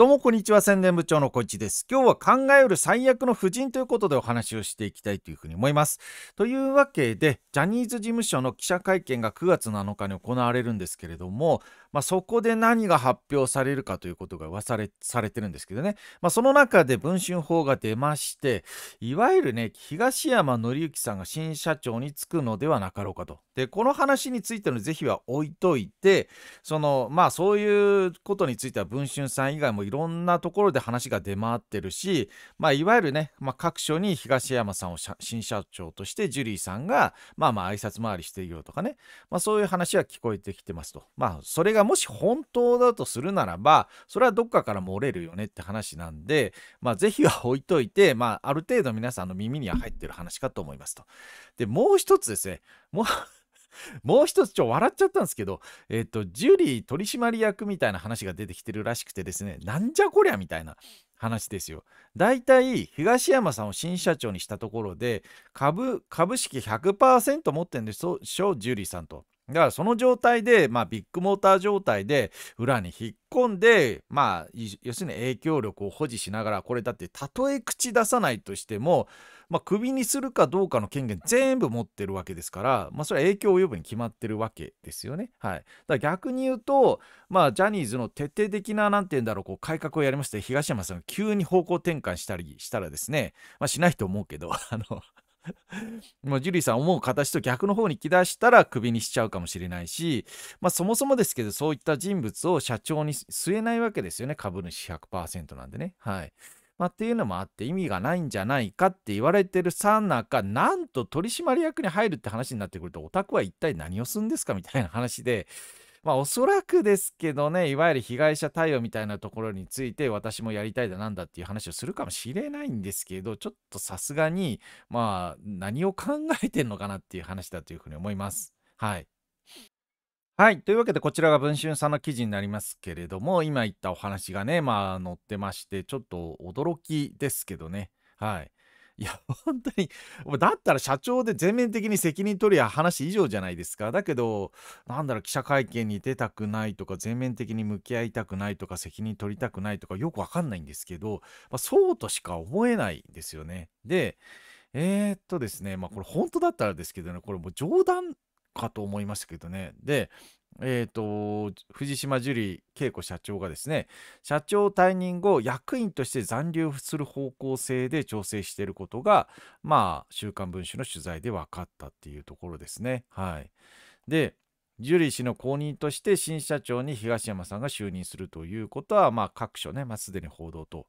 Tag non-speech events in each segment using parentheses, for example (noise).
どうもこんにちは宣伝部長のこいです。今日は考える最悪の布人ということでお話をしていきたいというふうに思います。というわけでジャニーズ事務所の記者会見が9月7日に行われるんですけれども、まあ、そこで何が発表されるかということが噂されてるんですけどね、まあ、その中で文春法が出ましていわゆるね東山紀之さんが新社長に就くのではなかろうかとでこの話についての是非は置いといてそのまあそういうことについては文春さん以外もいろんなところで話が出回ってるし、まあ、いわゆるね、まあ、各所に東山さんを新社長としてジュリーさんがまあまあ挨拶回りしているよとかね、まあ、そういう話は聞こえてきてますとまあそれがもし本当だとするならばそれはどっかから漏れるよねって話なんでまあ是非は置いといて、まあ、ある程度皆さんの耳には入ってる話かと思いますと。でもう一つですねもう (laughs) もう一つちょ、笑っちゃったんですけど、えっ、と、ジュリー取締役みたいな話が出てきてるらしくてですね、なんじゃこりゃみたいな話ですよ。大体、東山さんを新社長にしたところで、株、株式100%持ってるんでしょ、ジュリーさんと。だからその状態で、まあ、ビッグモーター状態で裏に引っ込んで、まあ、要するに影響力を保持しながらこれだってたとえ口出さないとしてもまあ、クビにするかどうかの権限全部持ってるわけですから、まあ、それは影響を及ぶに決まってるわけですよね。はい、だ逆に言うと、まあ、ジャニーズの徹底的な、なんて言うんだろう、こう改革をやりまして、東山さんが急に方向転換したりしたらですね、まあ、しないと思うけど、(laughs) あのジュリーさん思う形と逆の方に来だしたらクビにしちゃうかもしれないし、まあ、そもそもですけどそういった人物を社長に据えないわけですよね株主100%なんでね。はい、まあ、っていうのもあって意味がないんじゃないかって言われてるさなかなんと取締役に入るって話になってくるとオタクは一体何をするんですかみたいな話で。(laughs) まあおそらくですけどね、いわゆる被害者対応みたいなところについて私もやりたいだなんだっていう話をするかもしれないんですけど、ちょっとさすがに、まあ何を考えてんのかなっていう話だというふうに思います。はい。はい。というわけで、こちらが文春さんの記事になりますけれども、今言ったお話がね、まあ、載ってまして、ちょっと驚きですけどね。はい。いや、(laughs) 本当に、だったら社長で全面的に責任取りや話以上じゃないですか。だけど、なんだろう、記者会見に出たくないとか、全面的に向き合いたくないとか、責任取りたくないとか、よくわかんないんですけど、まあ、そうとしか思えないですよね。で、えー、っとですね、まあこれ本当だったらですけどね、これもう冗談かと思いましたけどね。で、えっ、ー、と、藤島ジュリー恵子社長がですね、社長退任後、役員として残留する方向性で調整していることが、まあ、週刊文春の取材で分かったっていうところですね。はい。で、ジュリー氏の後任として新社長に東山さんが就任するということは、まあ、各所ね、まあ、すでに報道と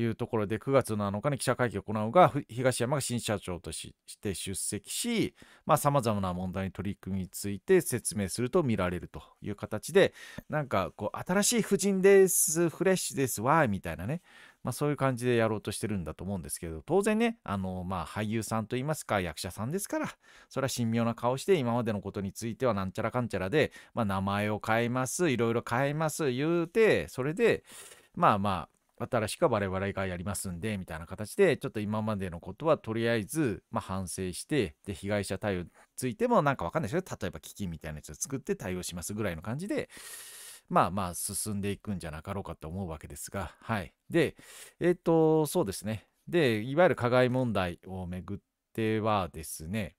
いうところで、9月7日に記者会見を行うが、東山が新社長として出席し、さまざ、まな問題に取り組みについて説明すると見られるという形で、なんかこう、新しい夫人です、フレッシュです、わーみたいなね、まあ、そういう感じでやろうとしてるんだと思うんですけど、当然ね、あのまあ、俳優さんといいますか、役者さんですから、それは神妙な顔して、今までのことについてはなんちゃらかんちゃらで、まあ、名前を変えます、いろいろ変えます、言うて、それで、まあまあ、新しく我々がやりますんで、みたいな形で、ちょっと今までのことはとりあえず、まあ、反省して、で、被害者対応についてもなんかわかんないですけど、例えば基金みたいなやつを作って対応しますぐらいの感じで、まあまあ進んでいくんじゃなかろうかと思うわけですが、はい。で、えっ、ー、と、そうですね。で、いわゆる加害問題をめぐってはですね、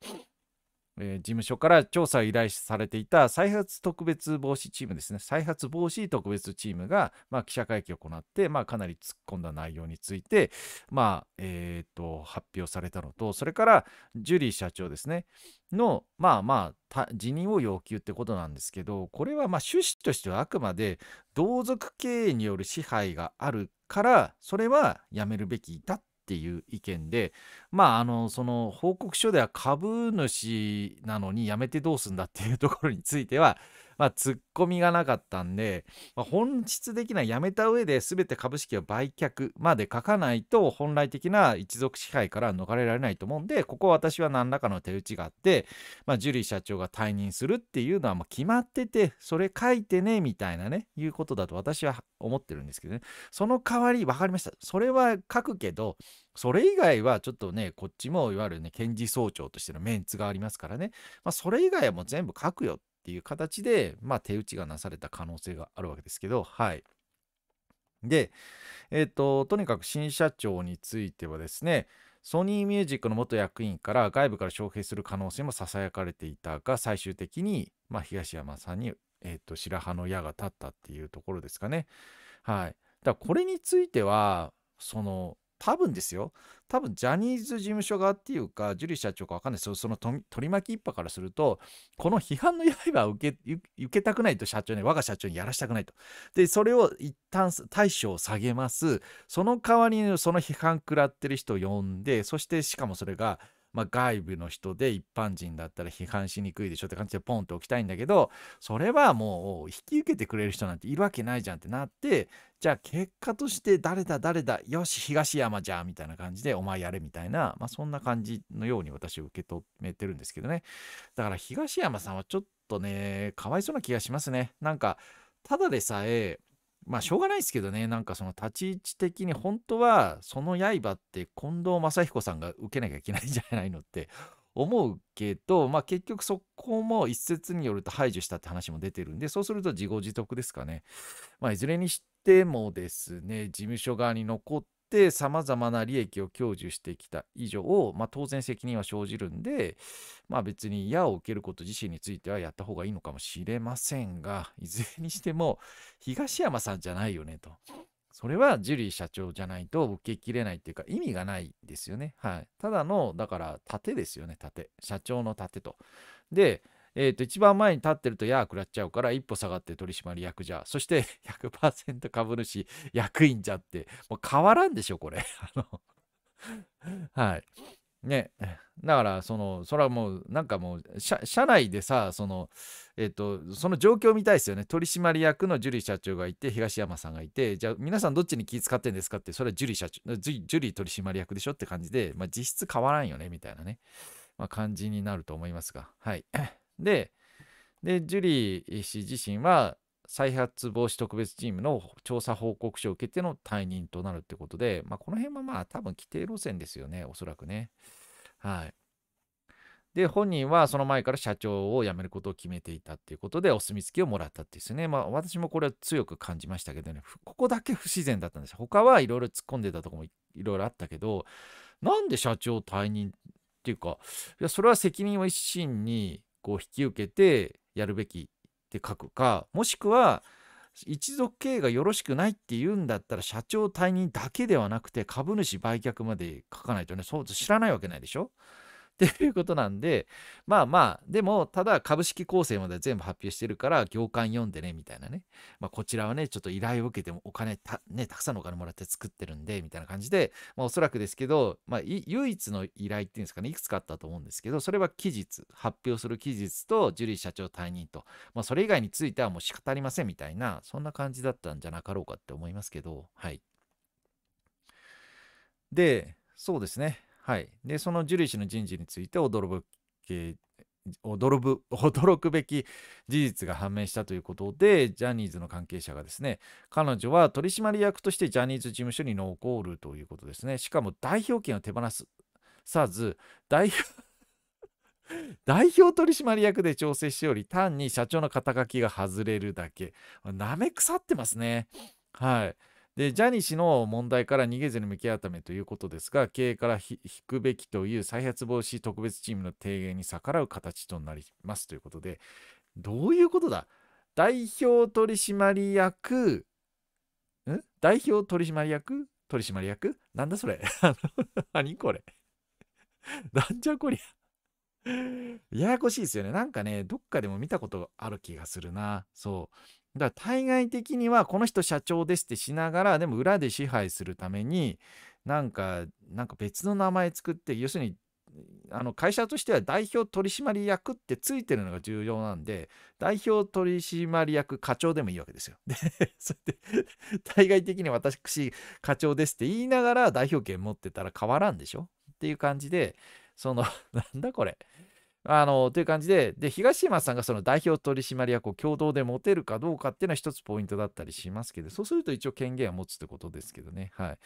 えー、事務所から調査を依頼されていた再発特別防止チームですね、再発防止特別チームが、まあ、記者会見を行って、まあ、かなり突っ込んだ内容について、まあえーと、発表されたのと、それからジュリー社長ですね、の、まあまあ、辞任を要求ってことなんですけど、これはまあ趣旨としてはあくまで同族経営による支配があるから、それはやめるべきだっっていう意見でまああのその報告書では株主なのにやめてどうすんだっていうところについてはまあ、ツッコミがなかったんで、まあ、本質的なやめた上で全て株式を売却まで書かないと本来的な一族支配から逃れられないと思うんでここ私は何らかの手打ちがあって、まあ、ジュリー社長が退任するっていうのはもう決まっててそれ書いてねみたいなねいうことだと私は思ってるんですけどねその代わり分かりましたそれは書くけどそれ以外はちょっとね、こっちもいわゆるね、検事総長としてのメンツがありますからね、まあ、それ以外はもう全部書くよっっていう形で、まあ、手打ちがなされた可能性があるわけですけど、はい。で、えっ、ー、と、とにかく新社長についてはですね、ソニーミュージックの元役員から外部から招聘する可能性もささやかれていたが、最終的に、まあ、東山さんに、えっ、ー、と、白羽の矢が立ったっていうところですかね。はい。だからこれについては、その、多分ですよ、多分ジャニーズ事務所側っていうか、ジュリー社長か分かんないですど、その取り巻き一派からすると、この批判の刃を受け受けたくないと社長に、我が社長にやらしたくないと。で、それを一旦対処を下げます。その代わりにその批判食らってる人を呼んで、そしてしかもそれがまあ、外部の人で一般人だったら批判しにくいでしょって感じでポンと置きたいんだけどそれはもう引き受けてくれる人なんているわけないじゃんってなってじゃあ結果として誰だ誰だよし東山じゃみたいな感じでお前やれみたいな、まあ、そんな感じのように私は受け止めてるんですけどねだから東山さんはちょっとねかわいそうな気がしますねなんかただでさえまあしょうがないですけどねなんかその立ち位置的に本当はその刃って近藤正彦さんが受けなきゃいけないんじゃないのって思うけど、まあ、結局そこも一説によると排除したって話も出てるんでそうすると自業自得ですかね、まあ、いずれにしてもですね事務所側に残っってさまざまな利益を享受してきた以上、まあ、当然責任は生じるんで、まあ、別に矢を受けること自身についてはやった方がいいのかもしれませんがいずれにしても東山さんじゃないよねと。それはジュリー社長じゃないと受けきれないっていうか意味がないですよね。はい。ただの、だから、盾ですよね、盾。社長の盾と。で、えー、と一番前に立ってるとやーくらっちゃうから一歩下がって取締役じゃそして100% (laughs) 株主役員じゃってもう変わらんでしょこれ (laughs) (laughs) はいねだからそのそれはもうなんかもう社内でさそのえっ、とその状況みたいですよね取締役のジュリー社長がいて東山さんがいてじゃあ皆さんどっちに気使ってんですかってそれはジュリー社長ジュリー取締役でしょって感じで、まあ、実質変わらんよねみたいなね、まあ、感じになると思いますがはい。で、で、ジュリー氏自身は再発防止特別チームの調査報告書を受けての退任となるってことで、まあ、この辺はまあ多分規定路線ですよね、おそらくね。はい。で、本人はその前から社長を辞めることを決めていたっていうことで、お墨付きをもらったってですね。まあ、私もこれは強く感じましたけどね、ここだけ不自然だったんです。他はいろいろ突っ込んでたとこもいろいろあったけど、なんで社長退任っていうか、いやそれは責任を一身にこう引き受けてやるべきって書くかもしくは一族経営がよろしくないって言うんだったら社長退任だけではなくて株主売却まで書かないとねそう知らないわけないでしょっていうことなんで、まあまあ、でも、ただ株式構成まで全部発表してるから、行間読んでね、みたいなね。まあ、こちらはね、ちょっと依頼を受けてもお金た、ね、たくさんのお金もらって作ってるんで、みたいな感じで、まあ、おそらくですけど、まあ、唯一の依頼っていうんですかね、いくつかあったと思うんですけど、それは期日、発表する期日と、ジュリー社長退任と、まあ、それ以外についてはもう仕方ありませんみたいな、そんな感じだったんじゃなかろうかって思いますけど、はい。で、そうですね。はい、でそのジュリー氏の人事について驚き驚ぶ (laughs) 驚くべき事実が判明したということでジャニーズの関係者がですね彼女は取締役としてジャニーズ事務所に残るということですねしかも代表権を手放すさず代表 (laughs) 代表取締役で調整しており単に社長の肩書きが外れるだけなめ腐ってますねはい。でジャニー氏の問題から逃げずに向き合うためということですが経営から引くべきという再発防止特別チームの提言に逆らう形となりますということでどういうことだ代表取締役ん代表取締役取締役なんだそれ (laughs) 何これなんじゃこりゃややこしいですよね。なんかね、どっかでも見たことある気がするな。そう。だから対外的にはこの人社長ですってしながらでも裏で支配するためになんかなんか別の名前作って要するにあの会社としては代表取締役ってついてるのが重要なんで代表取締役課長でもいいわけですよ。で (laughs) それで対外的に私課長ですって言いながら代表権持ってたら変わらんでしょっていう感じでその (laughs) なんだこれあのという感じでで東山さんがその代表取締役を共同で持てるかどうかっていうのは一つポイントだったりしますけどそうすると一応権限は持つってことですけどね。はい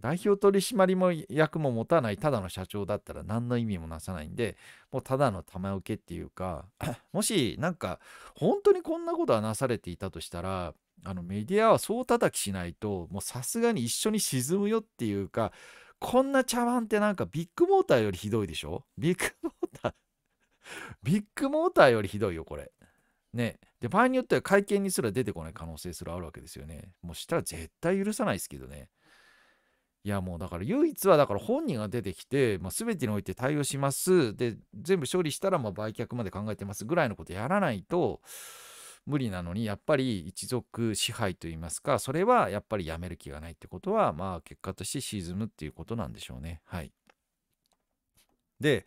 代表取締役も持たないただの社長だったら何の意味もなさないんでもうただの玉受けっていうか (coughs) もしなんか本当にこんなことはなされていたとしたらあのメディアはそう叩きしないともうさすがに一緒に沈むよっていうかこんな茶碗ってなんかビッグモーターよりひどいでしょビッグモーター (laughs) ビッグモーターよりひどいよ、これ。ね。で、場合によっては会見にすら出てこない可能性すらあるわけですよね。もうしたら絶対許さないですけどね。いやもうだから唯一はだから本人が出てきて、まあ、全てにおいて対応しますで全部処理したらま売却まで考えてますぐらいのことやらないと無理なのにやっぱり一族支配といいますかそれはやっぱりやめる気がないってことはまあ結果として沈むっていうことなんでしょうねはいで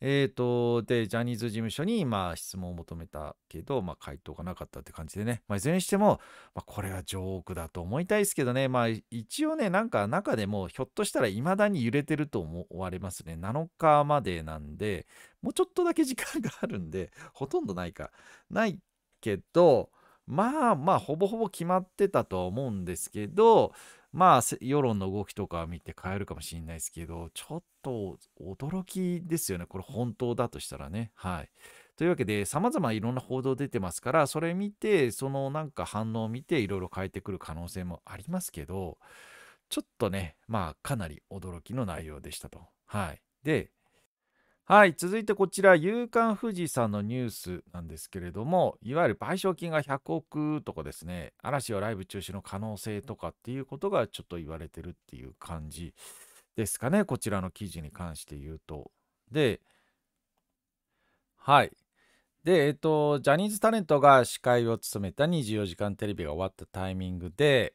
えっ、ー、と、で、ジャニーズ事務所に、まあ、質問を求めたけど、まあ、回答がなかったって感じでね。まあ、いずれにしても、まあ、これはジョークだと思いたいですけどね。まあ、一応ね、なんか中でも、ひょっとしたら未だに揺れてると思われますね。7日までなんで、もうちょっとだけ時間があるんで、ほとんどないか。ないけど、まあまあ、ほぼほぼ決まってたとは思うんですけど、まあ、世論の動きとか見て変えるかもしれないですけど、ちょっと驚きですよね。これ本当だとしたらね。はい。というわけで、様々いろんな報道出てますから、それ見て、そのなんか反応を見て、いろいろ変えてくる可能性もありますけど、ちょっとね、まあ、かなり驚きの内容でしたと。はい。で、はい続いてこちら、夕刊富士さんのニュースなんですけれども、いわゆる賠償金が100億とかですね、嵐はライブ中止の可能性とかっていうことがちょっと言われてるっていう感じですかね、こちらの記事に関して言うと。で、はい。で、えっと、ジャニーズタレントが司会を務めた24時間テレビが終わったタイミングで、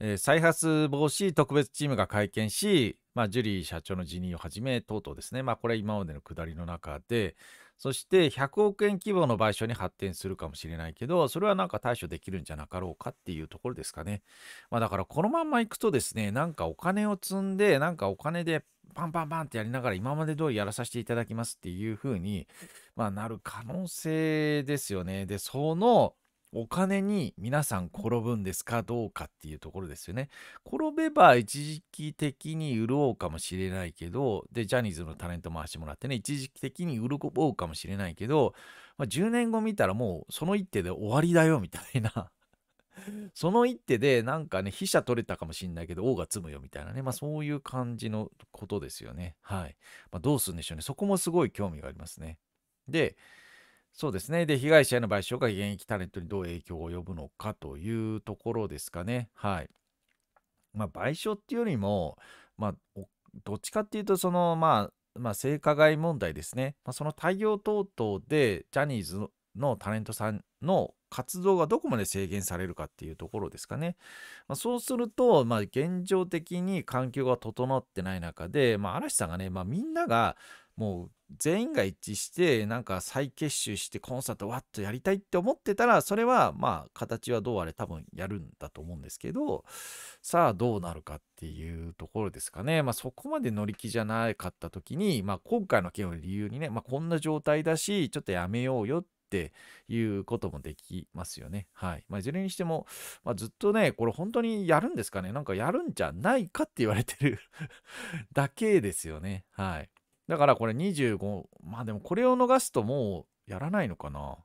えー、再発防止特別チームが会見し、まあ、ジュリー社長の辞任をはじめ、等々ですね、まあ、これは今までの下りの中で、そして100億円規模の賠償に発展するかもしれないけど、それはなんか対処できるんじゃなかろうかっていうところですかね。まあ、だからこのまんまいくとですね、なんかお金を積んで、なんかお金でパンパンパンってやりながら今まで通りやらさせていただきますっていうふうに、まあ、なる可能性ですよね。で、その、お金に皆さん転ぶんですかどうかっていうところですよね。転べば一時期的に潤うかもしれないけど、で、ジャニーズのタレント回してもらってね、一時期的に潤うかもしれないけど、まあ、10年後見たらもうその一手で終わりだよみたいな。(laughs) その一手でなんかね、飛車取れたかもしんないけど、王が積むよみたいなね、まあそういう感じのことですよね。はい。まあどうするんでしょうね。そこもすごい興味がありますね。で、そうですね。で、被害者への賠償が現役タレントにどう影響を及ぶのかというところですかね。はい。まあ、賠償っていうよりも、まあ、どっちかっていうと、その、まあ、まあ、性加害問題ですね。まあ、その対応等々で、ジャニーズのタレントさんの活動がどこまで制限されるかっていうところですかね。まあ、そうすると、まあ、現状的に環境が整ってない中で、まあ、嵐さんがね、まあ、みんながもう全員が一致してなんか再結集してコンサートわっとやりたいって思ってたらそれはまあ形はどうあれ多分やるんだと思うんですけどさあどうなるかっていうところですかねまあそこまで乗り気じゃなかった時にまあ今回の件を理由にねまあこんな状態だしちょっとやめようよっっていうこともできますよね。はい。まあ、いずれにしても、まあ、ずっとね、これ本当にやるんですかねなんかやるんじゃないかって言われてる (laughs) だけですよね。はい。だからこれ25、まあでもこれを逃すともうやらないのかな。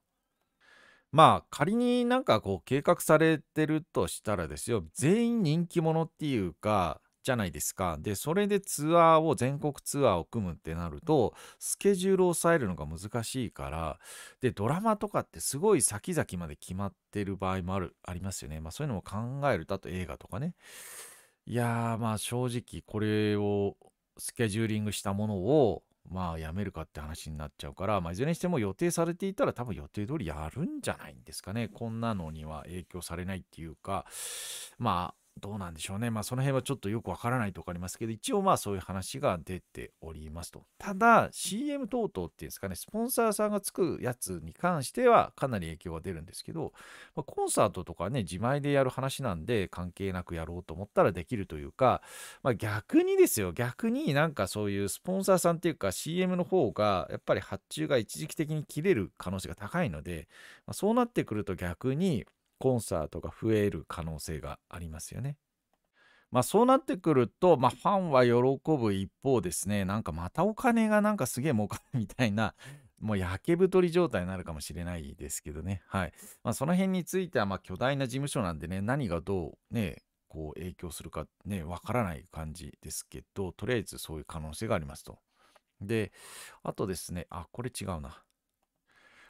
まあ仮になんかこう計画されてるとしたらですよ、全員人気者っていうか、じゃないですか。で、それでツアーを、全国ツアーを組むってなると、スケジュールを抑えるのが難しいから、で、ドラマとかってすごい先々まで決まってる場合もある、ありますよね。まあそういうのも考えると、あと映画とかね。いやー、まあ正直これを、スケジューリングしたものを、まあやめるかって話になっちゃうから、まあ、いずれにしても予定されていたら多分予定通りやるんじゃないんですかね。こんなのには影響されないっていうか、まあ、どうなんでしょうね。まあ、その辺はちょっとよくわからないとこありますけど、一応まあそういう話が出ておりますと。ただ、CM 等々っていうんですかね、スポンサーさんがつくやつに関してはかなり影響が出るんですけど、まあ、コンサートとかね、自前でやる話なんで関係なくやろうと思ったらできるというか、まあ、逆にですよ、逆になんかそういうスポンサーさんっていうか CM の方が、やっぱり発注が一時期的に切れる可能性が高いので、まあ、そうなってくると逆に、コンサートが増える可能性がありますよね。まあそうなってくると、まあ、ファンは喜ぶ一方ですね、なんかまたお金がなんかすげえ儲かるみたいな、もうやけ太り状態になるかもしれないですけどね。はい。まあその辺については、まあ巨大な事務所なんでね、何がどうね、こう影響するかね、わからない感じですけど、とりあえずそういう可能性がありますと。で、あとですね、あ、これ違うな。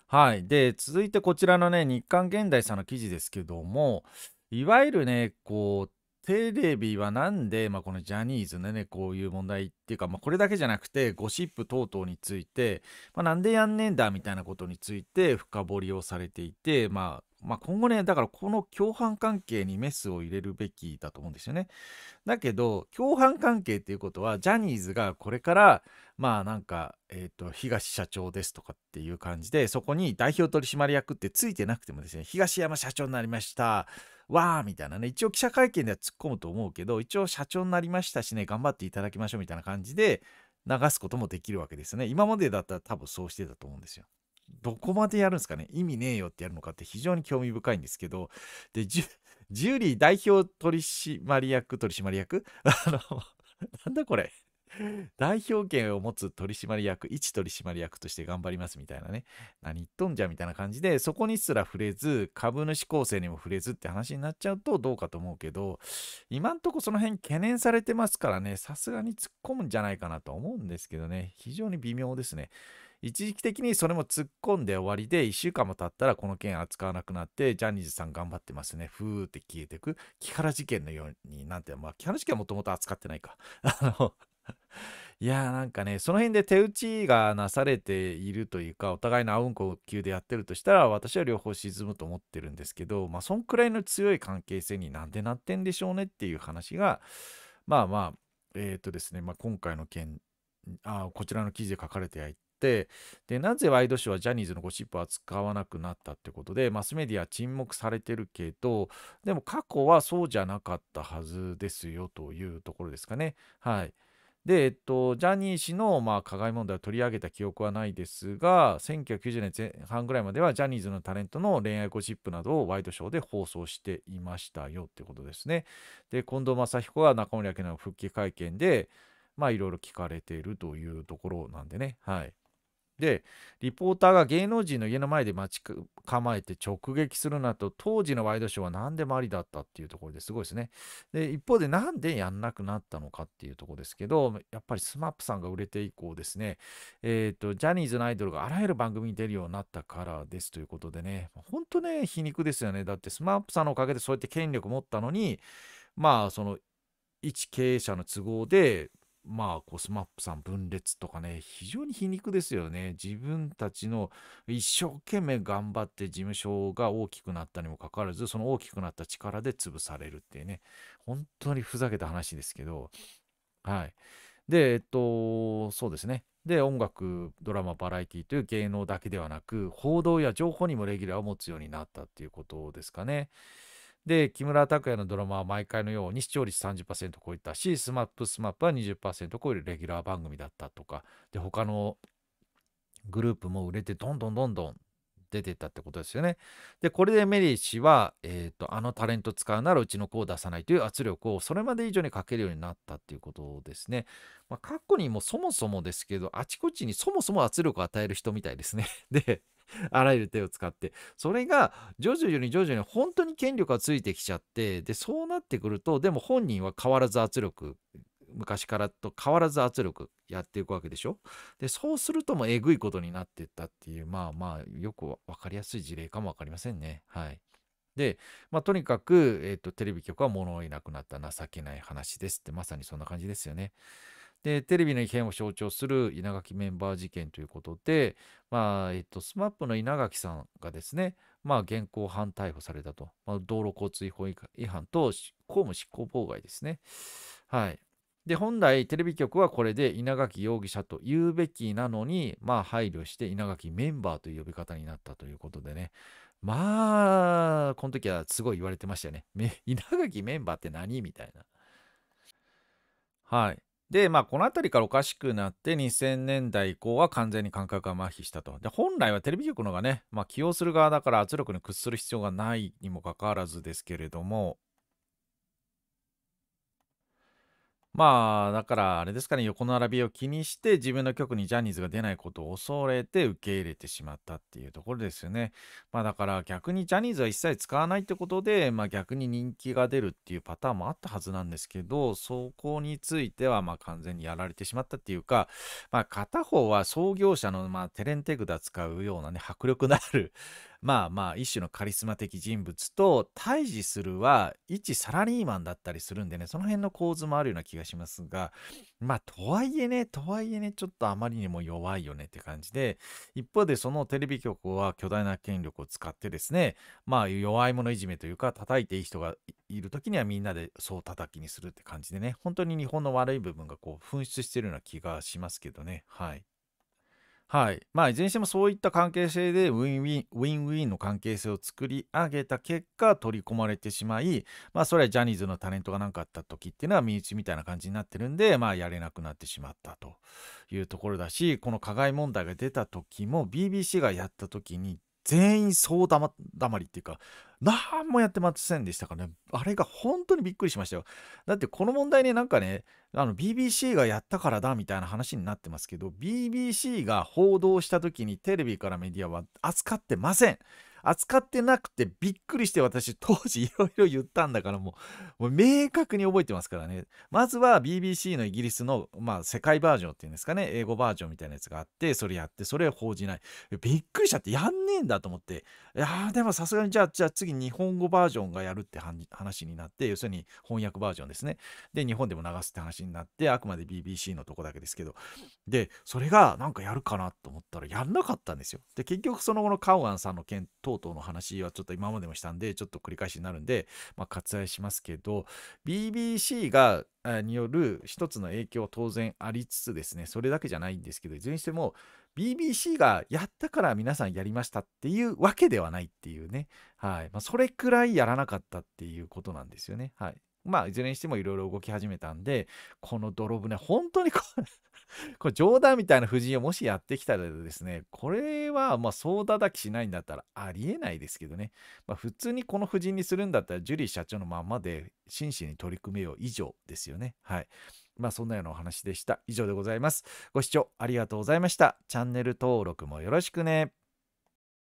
はい。で、続いてこちらのね、日刊現代さんの記事ですけども、いわゆるね、こう、テレビはなんで、まあ、このジャニーズのね、こういう問題っていうか、まあ、これだけじゃなくて、ゴシップ等々について、まあ、なんでやんねんだみたいなことについて深掘りをされていて、まあ、まあ、今後ね、だからこの共犯関係にメスを入れるべきだと思うんですよね。だけど、共犯関係っていうことは、ジャニーズがこれから、まあなんか、えっ、ー、と、東社長ですとかっていう感じで、そこに代表取締役ってついてなくてもですね、東山社長になりました。わーみたいなね、一応記者会見では突っ込むと思うけど、一応社長になりましたしね、頑張っていただきましょうみたいな感じで流すこともできるわけですね。今までだったら多分そうしてたと思うんですよ。どこまでやるんですかね意味ねえよってやるのかって非常に興味深いんですけど、で、ジュジュリー代表取締役、取締役あの、なんだこれ。代表権を持つ取締役、一取締役として頑張りますみたいなね、何言っとんじゃみたいな感じで、そこにすら触れず、株主構成にも触れずって話になっちゃうとどうかと思うけど、今んとこその辺懸念されてますからね、さすがに突っ込むんじゃないかなと思うんですけどね、非常に微妙ですね。一時期的にそれも突っ込んで終わりで1週間も経ったらこの件扱わなくなってジャニーズさん頑張ってますねふーって消えてく木原事件のようになんてまあ木原事件はもともと扱ってないか (laughs) あのいやーなんかねその辺で手打ちがなされているというかお互いのあうんを吸でやってるとしたら私は両方沈むと思ってるんですけどまあそんくらいの強い関係性になんでなってんでしょうねっていう話がまあまあえっ、ー、とですね、まあ、今回の件あこちらの記事で書かれてってでなぜワイドショーはジャニーズのゴシップは使わなくなったってことでマスメディア沈黙されてるけどでも過去はそうじゃなかったはずですよというところですかね。はいで、えっと、ジャニー氏の、まあ、加害問題を取り上げた記憶はないですが、1990年前半ぐらいまでは、ジャニーズのタレントの恋愛ゴシップなどをワイドショーで放送していましたよってことですね。で、近藤正彦は中森明菜の復帰会見で、まあ、いろいろ聞かれているというところなんでね。はい。で、リポーターが芸能人の家の前で待ち構えて直撃するなと、当時のワイドショーは何でもありだったっていうところですごいですね。で、一方でなんでやんなくなったのかっていうところですけど、やっぱり SMAP さんが売れて以降ですね、えっ、ー、と、ジャニーズのアイドルがあらゆる番組に出るようになったからですということでね、本当ね、皮肉ですよね。だって SMAP さんのおかげでそうやって権力持ったのに、まあ、その、一経営者の都合でまあ、コスマップさん分裂とかね、非常に皮肉ですよね。自分たちの一生懸命頑張って事務所が大きくなったにもかかわらず、その大きくなった力で潰されるっていうね、本当にふざけた話ですけど、はい。で、えっと、そうですね。で、音楽、ドラマ、バラエティという芸能だけではなく、報道や情報にもレギュラーを持つようになったっていうことですかね。で、木村拓哉のドラマは毎回のように視聴率30%超えたし、スマップスマップは20%超えるレギュラー番組だったとか、で、他のグループも売れて、どんどんどんどん出てったってことですよね。で、これでメリー氏は、えー、と、あのタレント使うならうちの子を出さないという圧力をそれまで以上にかけるようになったっていうことですね。まあ、過去にもそもそもですけど、あちこちにそもそも圧力を与える人みたいですね。(laughs) で、あらゆる手を使って。それが徐々に徐々に本当に権力がついてきちゃって、で、そうなってくると、でも本人は変わらず圧力、昔からと変わらず圧力やっていくわけでしょで、そうするともえぐいことになっていったっていう、まあまあ、よくわかりやすい事例かもわかりませんね。はい。で、まあ、とにかく、えーと、テレビ局は物をいなくなった情けない話ですってまさにそんな感じですよね。でテレビの異変を象徴する稲垣メンバー事件ということで、まあえっと、SMAP の稲垣さんがですね、まあ、現行犯逮捕されたと、まあ、道路交通法違反と公務執行妨害ですね。はい、で本来テレビ局はこれで稲垣容疑者と言うべきなのに、まあ、配慮して稲垣メンバーという呼び方になったということでねまあこの時はすごい言われてましたよね (laughs) 稲垣メンバーって何みたいなはいで、まあ、この辺りからおかしくなって2000年代以降は完全に感覚が麻痺したと。で、本来はテレビ局のがね、まあ、起用する側だから圧力に屈する必要がないにもかかわらずですけれども、まあ、だからあれですかね、横並びを気にして自分の局にジャニーズが出ないことを恐れて受け入れてしまったっていうところですよね。まあだから逆にジャニーズは一切使わないってことで、まあ逆に人気が出るっていうパターンもあったはずなんですけど、そこについてはまあ完全にやられてしまったっていうか、まあ片方は創業者のまあテレンテグダ使うようなね、迫力のあるまあまあ一種のカリスマ的人物と対峙するは一サラリーマンだったりするんでねその辺の構図もあるような気がしますがまあとはいえねとはいえねちょっとあまりにも弱いよねって感じで一方でそのテレビ局は巨大な権力を使ってですねまあ弱い者いじめというか叩いていい人がいる時にはみんなでそう叩きにするって感じでね本当に日本の悪い部分がこう噴出してるような気がしますけどねはい。はい。まあ、いずれにしてもそういった関係性でウィンウィン、ウィンウィンの関係性を作り上げた結果、取り込まれてしまい、まあ、それはジャニーズのタレントが何かあった時っていうのは身内みたいな感じになってるんで、まあ、やれなくなってしまったというところだし、この加害問題が出た時も BBC がやった時に全員総だまだまりっていうか、何もやってませんでしたからね。あれが本当にびっくりしましたよ。だってこの問題ね、なんかね、あの BBC がやったからだみたいな話になってますけど、BBC が報道した時にテレビからメディアは扱ってません。扱ってなくてびっくりして私当時いろいろ言ったんだからもう明確に覚えてますからねまずは BBC のイギリスの、まあ、世界バージョンっていうんですかね英語バージョンみたいなやつがあってそれやってそれを報じないびっくりしちゃってやんねえんだと思っていやでもさすがにじゃあ、じゃあ次日本語バージョンがやるって話になって、要するに翻訳バージョンですね。で、日本でも流すって話になって、あくまで BBC のとこだけですけど、で、それがなんかやるかなと思ったらやんなかったんですよ。で、結局その後のカウアンさんの件等々の話はちょっと今までもしたんで、ちょっと繰り返しになるんで、まあ割愛しますけど、BBC がによる一つの影響当然ありつつですね、それだけじゃないんですけど、いずれにしても、BBC がやったから皆さんやりましたっていうわけではないっていうね、はいまあ、それくらいやらなかったっていうことなんですよね。はい、まあ、いずれにしてもいろいろ動き始めたんで、この泥船、本当にこれ (laughs) これ冗談みたいな布陣をもしやってきたらですね、これはまあ総叩きしないんだったらありえないですけどね、まあ、普通にこの布陣にするんだったら、ジュリー社長のままで真摯に取り組めよう以上ですよね。はい。まあそんなようなお話でした。以上でございます。ご視聴ありがとうございました。チャンネル登録もよろしくね。